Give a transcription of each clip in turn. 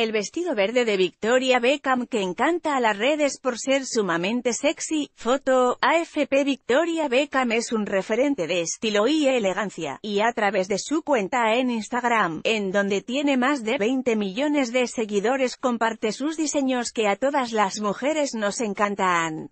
El vestido verde de Victoria Beckham que encanta a las redes por ser sumamente sexy, foto, AFP Victoria Beckham es un referente de estilo y elegancia, y a través de su cuenta en Instagram, en donde tiene más de 20 millones de seguidores comparte sus diseños que a todas las mujeres nos encantan.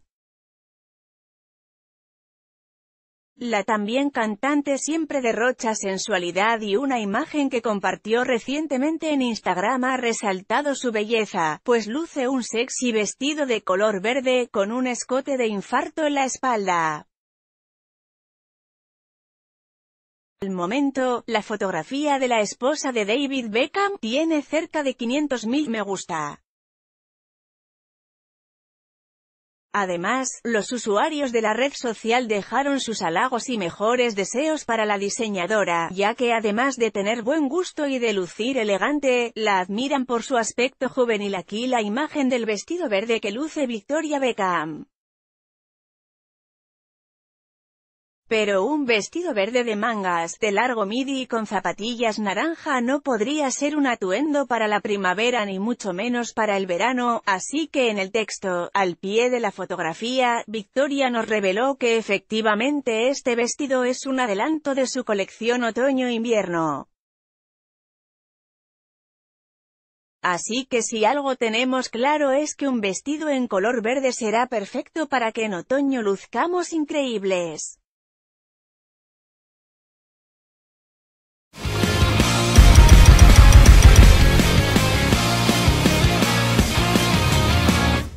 La también cantante siempre derrocha sensualidad y una imagen que compartió recientemente en Instagram ha resaltado su belleza, pues luce un sexy vestido de color verde, con un escote de infarto en la espalda. Al momento, la fotografía de la esposa de David Beckham tiene cerca de 500.000 me gusta. Además, los usuarios de la red social dejaron sus halagos y mejores deseos para la diseñadora, ya que además de tener buen gusto y de lucir elegante, la admiran por su aspecto juvenil. Aquí la imagen del vestido verde que luce Victoria Beckham. Pero un vestido verde de mangas de largo midi y con zapatillas naranja no podría ser un atuendo para la primavera ni mucho menos para el verano, así que en el texto, al pie de la fotografía, Victoria nos reveló que efectivamente este vestido es un adelanto de su colección otoño-invierno. Así que si algo tenemos claro es que un vestido en color verde será perfecto para que en otoño luzcamos increíbles.